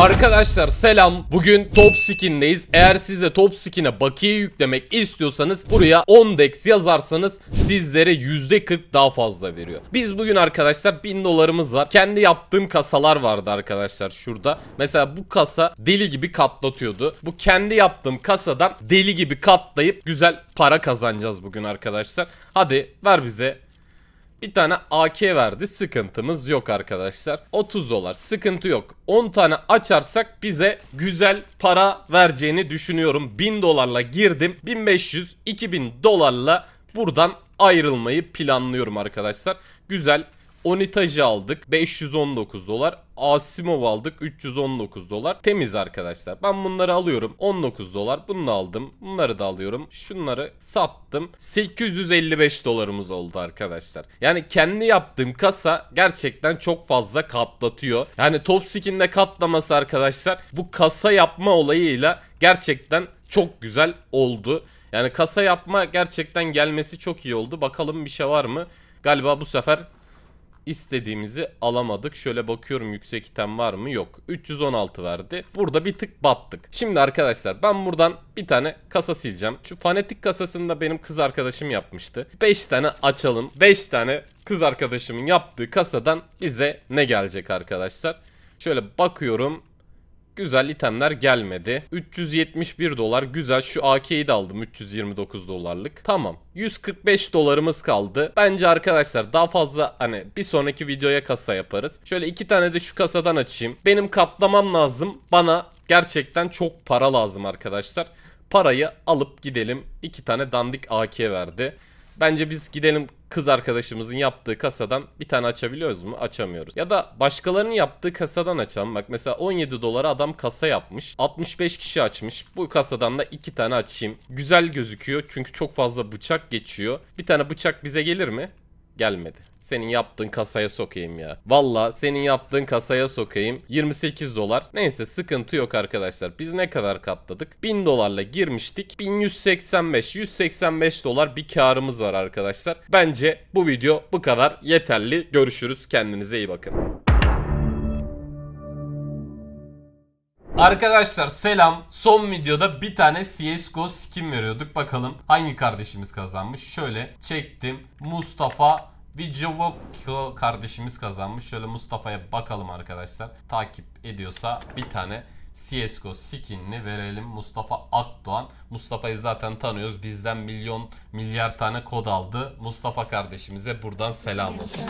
Arkadaşlar selam. Bugün Top Skin'deyiz. Eğer siz de Top Skin'e bakiye yüklemek istiyorsanız buraya 10 dex yazarsanız sizlere %40 daha fazla veriyor. Biz bugün arkadaşlar 1000 dolarımız var. Kendi yaptığım kasalar vardı arkadaşlar şurada. Mesela bu kasa deli gibi katlatıyordu. Bu kendi yaptığım kasadan deli gibi katlayıp güzel para kazanacağız bugün arkadaşlar. Hadi ver bize bir tane AK verdi sıkıntımız yok arkadaşlar. 30 dolar sıkıntı yok. 10 tane açarsak bize güzel para vereceğini düşünüyorum. 1000 dolarla girdim. 1500-2000 dolarla buradan ayrılmayı planlıyorum arkadaşlar. Güzel Onitaj'ı aldık 519 dolar. Asimov aldık 319 dolar. Temiz arkadaşlar. Ben bunları alıyorum. 19 dolar. Bunu aldım. Bunları da alıyorum. Şunları sattım. 855 dolarımız oldu arkadaşlar. Yani kendi yaptığım kasa gerçekten çok fazla katlatıyor. Yani top skinde katlaması arkadaşlar bu kasa yapma olayıyla gerçekten çok güzel oldu. Yani kasa yapma gerçekten gelmesi çok iyi oldu. Bakalım bir şey var mı? Galiba bu sefer istediğimizi alamadık. Şöyle bakıyorum yüksek item var mı? Yok. 316 verdi. Burada bir tık battık. Şimdi arkadaşlar ben buradan bir tane kasa sileceğim. Şu fanatik kasasını da benim kız arkadaşım yapmıştı. 5 tane açalım. 5 tane kız arkadaşımın yaptığı kasadan bize ne gelecek arkadaşlar? Şöyle bakıyorum güzel itemler gelmedi. 371 dolar güzel şu AK'yi de aldım 329 dolarlık. Tamam 145 dolarımız kaldı. Bence arkadaşlar daha fazla hani bir sonraki videoya kasa yaparız. Şöyle iki tane de şu kasadan açayım. Benim katlamam lazım. Bana gerçekten çok para lazım arkadaşlar. Parayı alıp gidelim. İki tane dandik AK verdi. Bence biz gidelim kız arkadaşımızın yaptığı kasadan bir tane açabiliyoruz mu? Açamıyoruz. Ya da başkalarının yaptığı kasadan açalım. Bak mesela 17 dolara adam kasa yapmış. 65 kişi açmış. Bu kasadan da 2 tane açayım. Güzel gözüküyor çünkü çok fazla bıçak geçiyor. Bir tane bıçak bize gelir mi? gelmedi. Senin yaptığın kasaya sokayım ya. Valla senin yaptığın kasaya sokayım. 28 dolar. Neyse sıkıntı yok arkadaşlar. Biz ne kadar katladık? 1000 dolarla girmiştik. 1185. 185 dolar bir karımız var arkadaşlar. Bence bu video bu kadar yeterli. Görüşürüz. Kendinize iyi bakın. Arkadaşlar selam. Son videoda bir tane CSGO skin veriyorduk. Bakalım hangi kardeşimiz kazanmış. Şöyle çektim. Mustafa Vicovokio kardeşimiz kazanmış. Şöyle Mustafa'ya bakalım arkadaşlar. Takip ediyorsa bir tane CSGO skinini verelim. Mustafa Akdoğan. Mustafa'yı zaten tanıyoruz. Bizden milyon milyar tane kod aldı. Mustafa kardeşimize buradan selam olsun.